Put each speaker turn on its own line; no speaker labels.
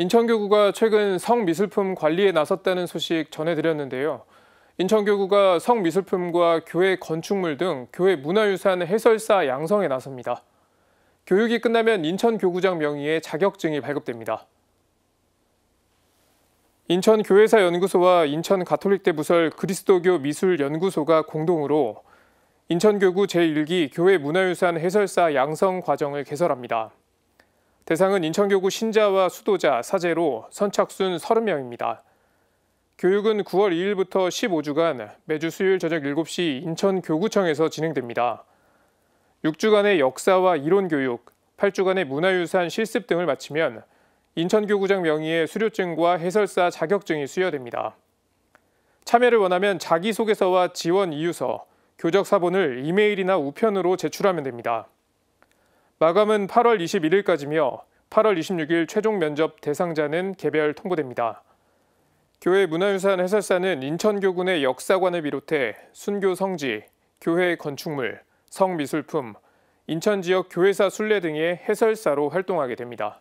인천교구가 최근 성미술품 관리에 나섰다는 소식 전해드렸는데요. 인천교구가 성미술품과 교회 건축물 등 교회 문화유산 해설사 양성에 나섭니다. 교육이 끝나면 인천교구장 명의의 자격증이 발급됩니다. 인천교회사연구소와 인천가톨릭대 부설 그리스도교 미술연구소가 공동으로 인천교구 제1기 교회 문화유산 해설사 양성 과정을 개설합니다. 대상은 인천교구 신자와 수도자, 사제로 선착순 30명입니다. 교육은 9월 2일부터 15주간 매주 수요일 저녁 7시 인천교구청에서 진행됩니다. 6주간의 역사와 이론교육, 8주간의 문화유산 실습 등을 마치면 인천교구장 명의의 수료증과 해설사 자격증이 수여됩니다. 참여를 원하면 자기소개서와 지원 이유서, 교적 사본을 이메일이나 우편으로 제출하면 됩니다. 마감은 8월 21일까지며 8월 26일 최종 면접 대상자는 개별 통보됩니다. 교회 문화유산 해설사는 인천교군의 역사관을 비롯해 순교 성지, 교회 건축물, 성미술품, 인천 지역 교회사 순례 등의 해설사로 활동하게 됩니다.